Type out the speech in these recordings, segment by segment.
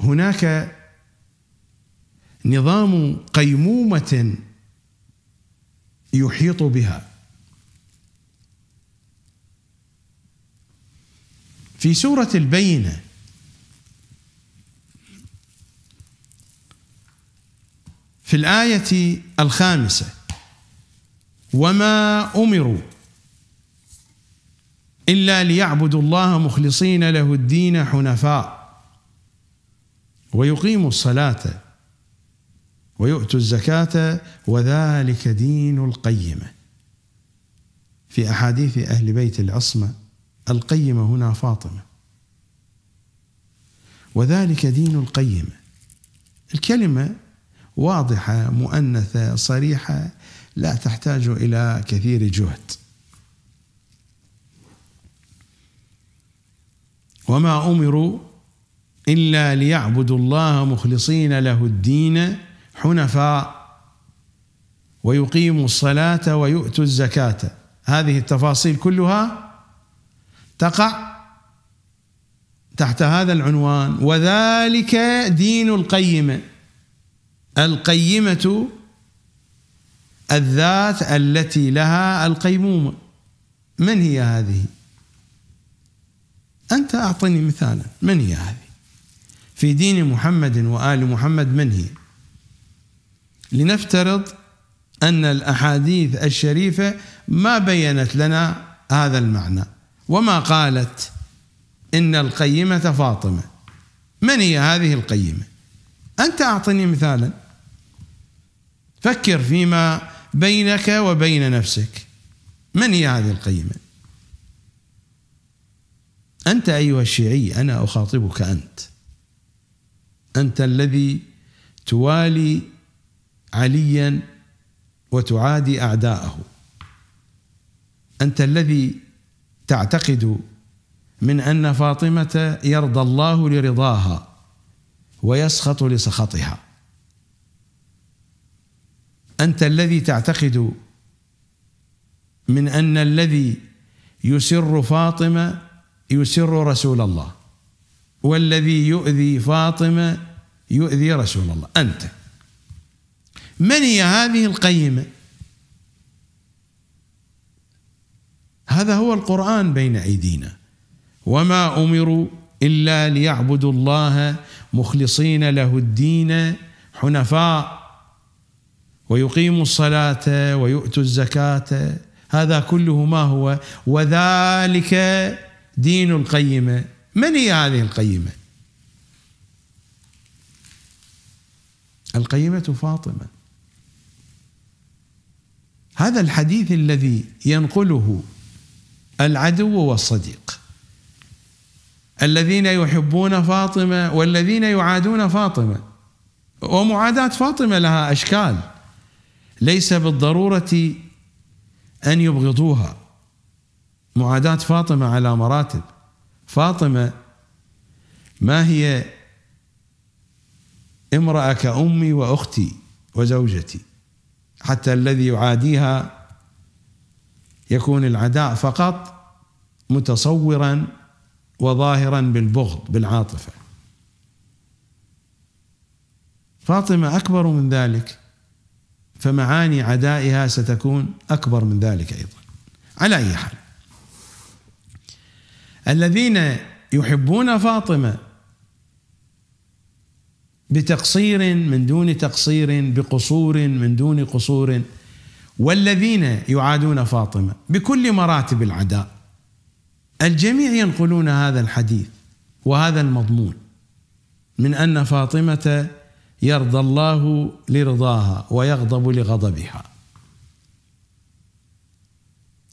هناك نظام قيمومه يحيط بها في سوره البينه في الايه الخامسه وما امروا الا ليعبدوا الله مخلصين له الدين حنفاء ويقيموا الصلاة ويؤتوا الزكاة وذلك دين القيمة في أحاديث أهل بيت العصمة القيمة هنا فاطمة وذلك دين القيمة الكلمة واضحة مؤنثة صريحة لا تحتاج إلى كثير جهد وما أمروا إلا ليعبدوا الله مخلصين له الدين حنفاء ويقيموا الصلاة ويؤتوا الزكاة هذه التفاصيل كلها تقع تحت هذا العنوان وذلك دين القيمة القيمة الذات التي لها القيمومة من هي هذه؟ أنت أعطني مثالا من هي هذه؟ في دين محمد وآل محمد من هي؟ لنفترض أن الأحاديث الشريفة ما بينت لنا هذا المعنى وما قالت إن القيمة فاطمة من هي هذه القيمة أنت أعطني مثالا فكر فيما بينك وبين نفسك من هي هذه القيمة أنت أيها الشيعي أنا أخاطبك أنت أنت الذي توالي عليا وتعادي أعداءه أنت الذي تعتقد من أن فاطمة يرضى الله لرضاها ويسخط لسخطها أنت الذي تعتقد من أن الذي يسر فاطمة يسر رسول الله والذي يؤذي فاطمة يؤذي رسول الله أنت من هي هذه القيمة هذا هو القرآن بين أيدينا وما أمروا إلا ليعبدوا الله مخلصين له الدين حنفاء ويقيموا الصلاة ويؤتوا الزكاة هذا كله ما هو وذلك دين القيمة من هي هذه القيمة القيمة فاطمة هذا الحديث الذي ينقله العدو والصديق الذين يحبون فاطمة والذين يعادون فاطمة ومعاداة فاطمة لها أشكال ليس بالضرورة أن يبغضوها معاداة فاطمة على مراتب فاطمة ما هي امرأة كأمي وأختي وزوجتي حتى الذي يعاديها يكون العداء فقط متصورا وظاهرا بالبغض بالعاطفة فاطمة أكبر من ذلك فمعاني عدائها ستكون أكبر من ذلك أيضا على أي حال الذين يحبون فاطمة بتقصير من دون تقصير بقصور من دون قصور والذين يعادون فاطمه بكل مراتب العداء الجميع ينقلون هذا الحديث وهذا المضمون من ان فاطمه يرضى الله لرضاها ويغضب لغضبها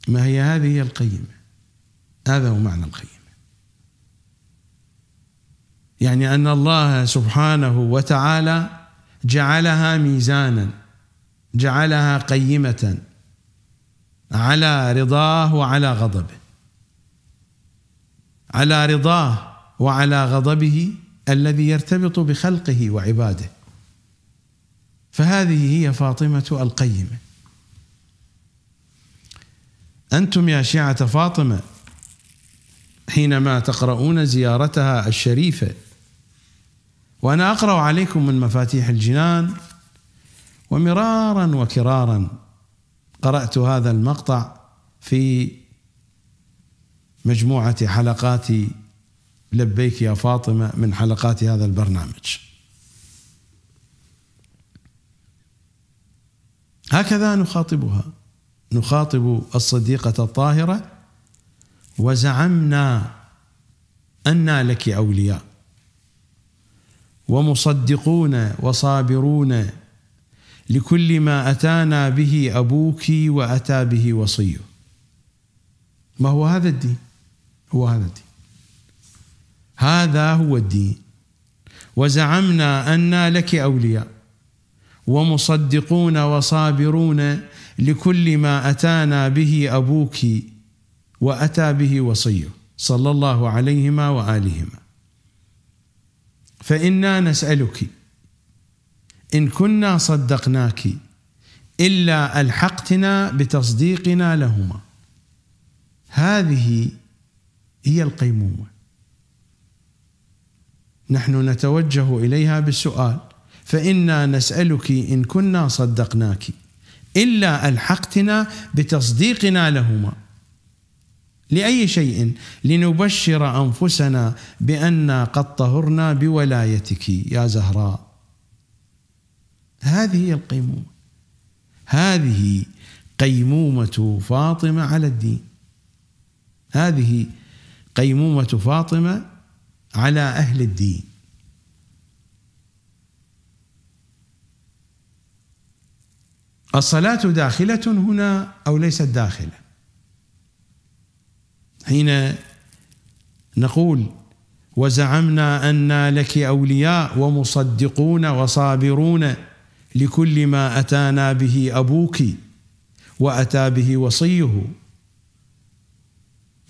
ما هي هذه القيمه هذا هو معنى القيمه يعني ان الله سبحانه وتعالى جعلها ميزانا جعلها قيمه على رضاه وعلى غضبه على رضاه وعلى غضبه الذي يرتبط بخلقه وعباده فهذه هي فاطمه القيمه انتم يا شيعه فاطمه حينما تقرؤون زيارتها الشريفه وانا اقرا عليكم من مفاتيح الجنان ومرارا وكرارا قرات هذا المقطع في مجموعه حلقات لبيك يا فاطمه من حلقات هذا البرنامج هكذا نخاطبها نخاطب الصديقه الطاهره وزعمنا أنا لك أولياء ومصدقون وصابرون لكل ما أتانا به أبوك وأتى به وصيه ما هو هذا الدين هو هذا الدين هذا هو الدين وزعمنا أنا لك أولياء ومصدقون وصابرون لكل ما أتانا به أبوك واتى به وصيه صلى الله عليهما والهما فانا نسالك ان كنا صدقناك الا الحقتنا بتصديقنا لهما هذه هي القيمومه نحن نتوجه اليها بالسؤال فانا نسالك ان كنا صدقناك الا الحقتنا بتصديقنا لهما لأي شيء لنبشر أنفسنا بأن قد طهرنا بولايتك يا زهراء هذه هي القيمومة هذه قيمومة فاطمة على الدين هذه قيمومة فاطمة على أهل الدين الصلاة داخلة هنا أو ليست داخلة حين نقول وزعمنا أنا لك أولياء ومصدقون وصابرون لكل ما أتانا به أبوك وأتى به وصيه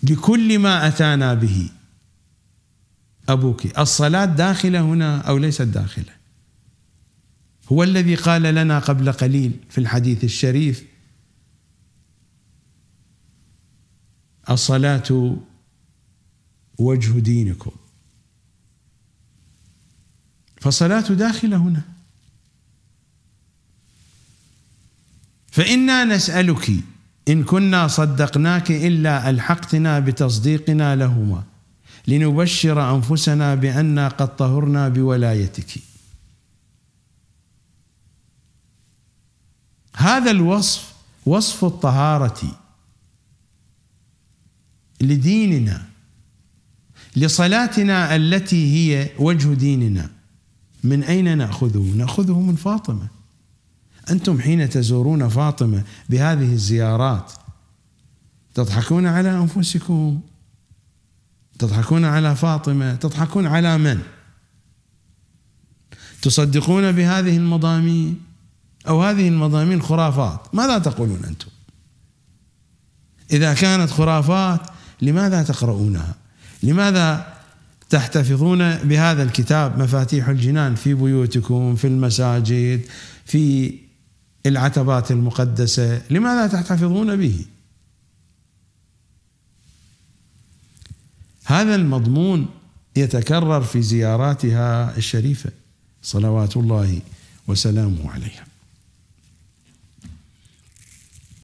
لكل ما أتانا به أبوك الصلاة داخلة هنا أو ليست داخلة هو الذي قال لنا قبل قليل في الحديث الشريف الصلاة وجه دينكم فالصلاة داخلة هنا فإنا نسألك إن كنا صدقناك إلا ألحقتنا بتصديقنا لهما لنبشر أنفسنا بأنا قد طهرنا بولايتك هذا الوصف وصف الطهارة لديننا لصلاتنا التي هي وجه ديننا من اين ناخذه؟ ناخذه من فاطمه انتم حين تزورون فاطمه بهذه الزيارات تضحكون على انفسكم تضحكون على فاطمه تضحكون على من؟ تصدقون بهذه المضامين او هذه المضامين خرافات ماذا تقولون انتم؟ اذا كانت خرافات لماذا تقرؤونها؟ لماذا تحتفظون بهذا الكتاب مفاتيح الجنان في بيوتكم في المساجد في العتبات المقدسه لماذا تحتفظون به هذا المضمون يتكرر في زياراتها الشريفه صلوات الله وسلامه عليها